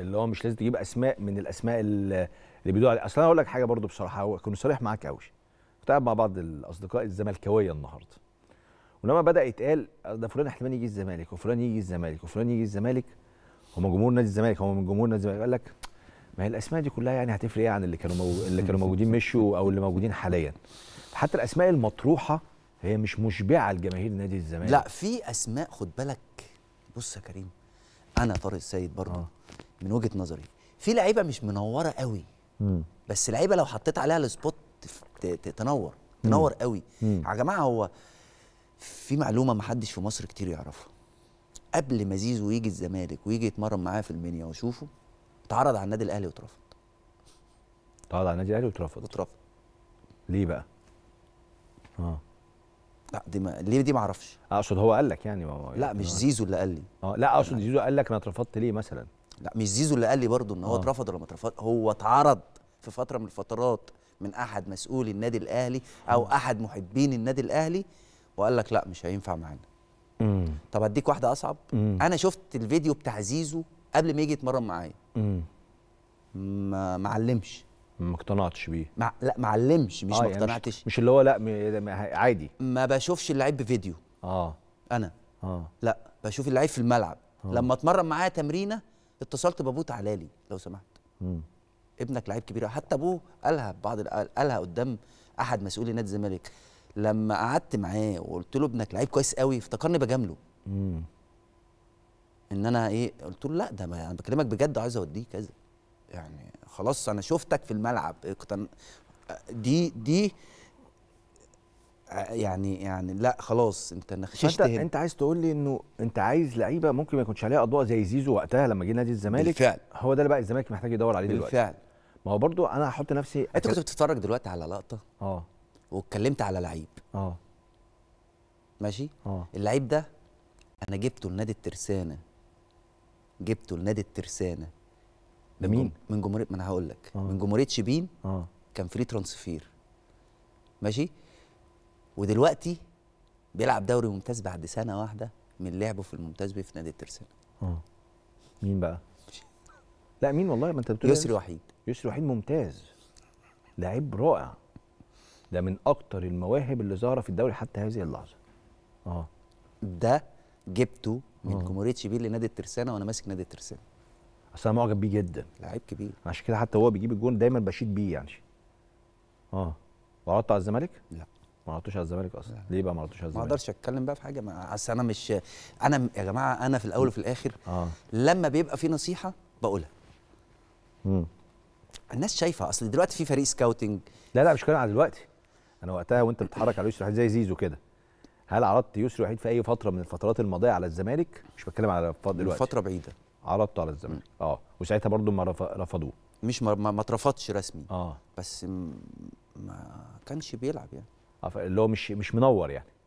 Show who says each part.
Speaker 1: اللي هو مش لازم تجيب اسماء من الاسماء اللي بيدوا عليها اصل انا هقول لك حاجه برضو بصراحه اكون صريح معاك قوي كنت قاعد مع بعض الاصدقاء الزملكاويه النهارده ولما بدا يتقال ده فلان احتمال يجي الزمالك وفلان يجي الزمالك وفلان يجي الزمالك هم جمهور نادي الزمالك هم من جمهور نادي الزمالك قال لك ما هي الاسماء دي كلها يعني هتفرق ايه عن اللي كانوا مو... اللي كانوا موجودين مشوا او اللي موجودين حاليا حتى الاسماء المطروحه هي مش مشبعه لجماهير نادي الزمالك لا في اسماء خد بالك بص يا كريم انا طارق السيد برضه آه.
Speaker 2: من وجهه نظري في لعيبه مش منوره قوي مم. بس لعيبه لو حطيت عليها السبوت تنور تنور قوي يا جماعه هو في معلومه ما حدش في مصر كتير يعرفها قبل ما زيزو يجي الزمالك ويجي يتمرن معاه في المنيا واشوفه اتعرض على النادي الاهلي واترفض اتعرض
Speaker 1: على النادي الاهلي واترفض واترفض ليه بقى اه لا دي ما ليه دي ما اعرفش اقصد هو قال لك يعني ما لا يعني مش زيزو اللي قال لي اه لا اقصد زيزو قال لك انا اترفضت ليه مثلا لا
Speaker 2: مش زيزو اللي قال لي برضه ان هو اه. اترفض ولا ما اترفض هو اتعرض في فتره من الفترات من احد مسؤولي النادي الاهلي او احد محبين النادي الاهلي وقال لك لا مش هينفع معانا طب اديك واحده اصعب مم. انا شفت الفيديو بتاع زيزو قبل ما يجي يتمرن معايا ما معلمش ما اقتنعتش بيه مع... لا معلمش مش آه ما اقتنعتش يعني مش... مش اللي هو لا م... عادي ما بشوفش اللعيب بفيديو اه انا اه لا بشوف اللعيب في الملعب آه. لما اتمرن معايا تمرينه اتصلت بابوه تعالى لي لو سمحت م. ابنك لعيب كبير حتى ابوه قالها بعض قالها قدام احد مسؤولي نادي الزمالك لما قعدت معاه وقلت له ابنك لعيب كويس قوي افتكرني بجامله ان انا ايه قلت له لا ده ما انا بكلمك بجد عايز اوديه كذا يعني خلاص انا شفتك في الملعب
Speaker 1: دي دي يعني يعني لا خلاص انت نخششت انت, انت عايز تقول لي انه انت عايز لعيبه ممكن ما يكونش عليها اضواء زي زيزو وقتها لما جه نادي الزمالك بالفعل هو ده اللي بقى الزمالك محتاج يدور عليه بالفعل. دلوقتي بالفعل ما هو برضو انا هحط نفسي انت كنت بتتفرج دلوقتي على لقطه اه واتكلمت على لعيب اه ماشي اه
Speaker 2: اللعيب ده انا جبته لنادي الترسانه جبته لنادي الترسانه ده مين؟ من جمهوريه ما انا هقول لك آه. من جمهوريه شبين آه. كان فري ترانسفير ماشي ودلوقتي بيلعب دوري ممتاز بعد سنه واحده من لعبه في الممتاز بيه في نادي الترسانه
Speaker 1: اه مين بقى؟ لا مين والله ما انت بتقول يسري وحيد يسري وحيد ممتاز لعيب رائع ده من اكتر المواهب اللي ظاهره في الدوري حتى هذه اللحظه اه
Speaker 2: ده جبته من آه. جمهوريه شبيل لنادي الترسانه وانا ماسك نادي الترسانه
Speaker 1: بس انا معجب بيه جدا لعيب كبير عشان كده حتى هو بيجيب الجون دايما بشيد بيه يعني اه وعرضته على الزمالك؟ لا ما عرضتوش على الزمالك اصلا لا. ليه بقى ما عرضتوش على الزمالك؟ ما اقدرش
Speaker 2: اتكلم بقى في حاجه ما اصل انا مش انا يا جماعه انا في الاول وفي الاخر آه. لما بيبقى في نصيحه بقولها امم
Speaker 1: الناس شايفه اصل دلوقتي في فريق سكاوتنج لا لا مش كلام على دلوقتي انا وقتها وانت بتتحرك على يوسف زي زيزو كده هل عرضت يوسف وحيد في اي فتره من الفترات الماضيه على الزمالك مش بتكلم على دلوقتي فتره بعيده عرضته على الزمالك اه وساعتها برضو ما رفضوه مش ما اترفضش رسمي اه بس ما كانش بيلعب يعني اللي هو مش مش منور يعني